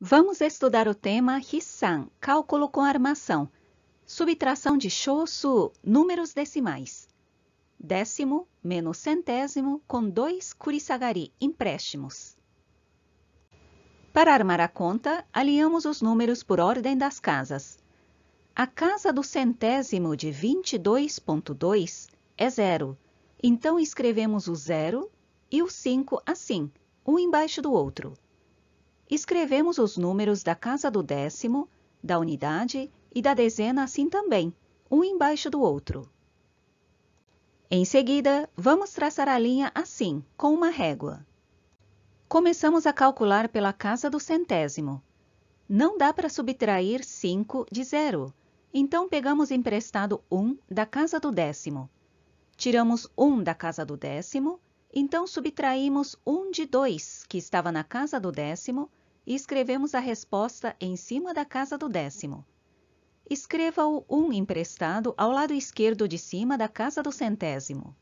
Vamos estudar o tema Hissan, cálculo com armação, subtração de Shosu, números decimais. Décimo menos centésimo com dois Kurisagari, empréstimos. Para armar a conta, aliamos os números por ordem das casas. A casa do centésimo de 22.2 é zero, então escrevemos o zero e o 5 assim, um embaixo do outro. Escrevemos os números da casa do décimo, da unidade e da dezena assim também, um embaixo do outro. Em seguida, vamos traçar a linha assim, com uma régua. Começamos a calcular pela casa do centésimo. Não dá para subtrair 5 de zero, então pegamos emprestado 1 um da casa do décimo. Tiramos 1 um da casa do décimo, então subtraímos 1 um de 2, que estava na casa do décimo, e escrevemos a resposta em cima da casa do décimo. Escreva-o um emprestado ao lado esquerdo de cima da casa do centésimo.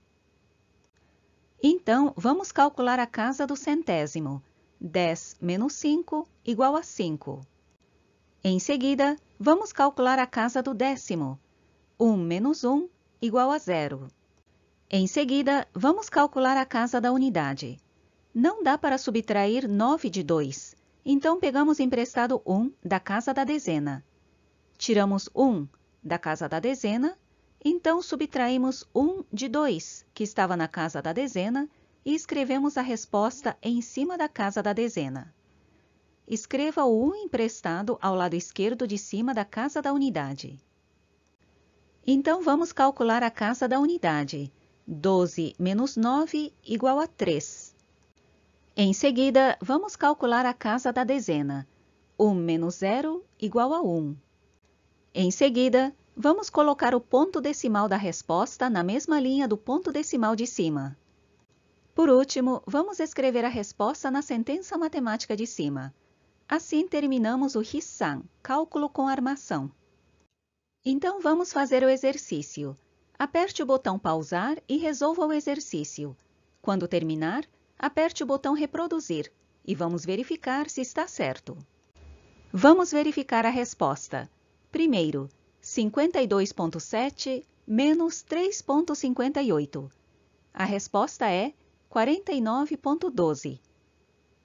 Então, vamos calcular a casa do centésimo. 10 menos 5 igual a 5. Em seguida, vamos calcular a casa do décimo. 1 menos 1 igual a zero. Em seguida, vamos calcular a casa da unidade. Não dá para subtrair 9 de 2. Então pegamos emprestado um da casa da dezena. Tiramos um da casa da dezena, então subtraímos um de dois que estava na casa da dezena e escrevemos a resposta em cima da casa da dezena. Escreva o 1 emprestado ao lado esquerdo de cima da casa da unidade. Então vamos calcular a casa da unidade. 12 menos 9 igual a 3. Em seguida, vamos calcular a casa da dezena. 1 menos 0 igual a 1. Em seguida, vamos colocar o ponto decimal da resposta na mesma linha do ponto decimal de cima. Por último, vamos escrever a resposta na sentença matemática de cima. Assim terminamos o Hissan, cálculo com armação. Então vamos fazer o exercício. Aperte o botão pausar e resolva o exercício. Quando terminar, aperte o botão Reproduzir e vamos verificar se está certo. Vamos verificar a resposta. Primeiro, 52,7 menos 3,58. A resposta é 49,12.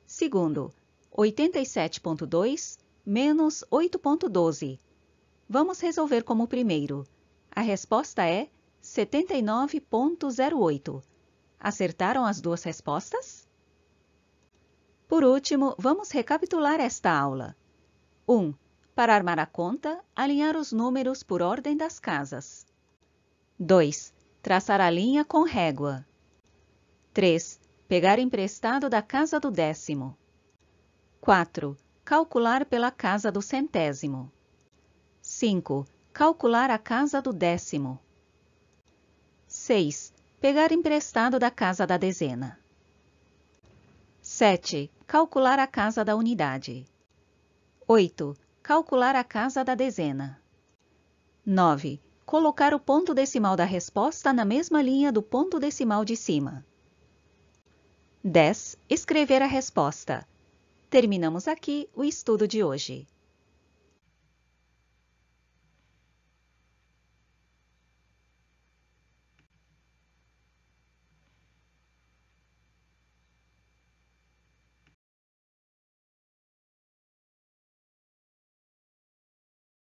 Segundo, 87,2 menos 8,12. Vamos resolver como primeiro. A resposta é 79,08. Acertaram as duas respostas? Por último, vamos recapitular esta aula. 1. Um, para armar a conta, alinhar os números por ordem das casas. 2. Traçar a linha com régua. 3. Pegar emprestado da casa do décimo. 4. Calcular pela casa do centésimo. 5. Calcular a casa do décimo. 6. Pegar emprestado da casa da dezena. 7. Calcular a casa da unidade. 8. Calcular a casa da dezena. 9. Colocar o ponto decimal da resposta na mesma linha do ponto decimal de cima. 10. Escrever a resposta. Terminamos aqui o estudo de hoje.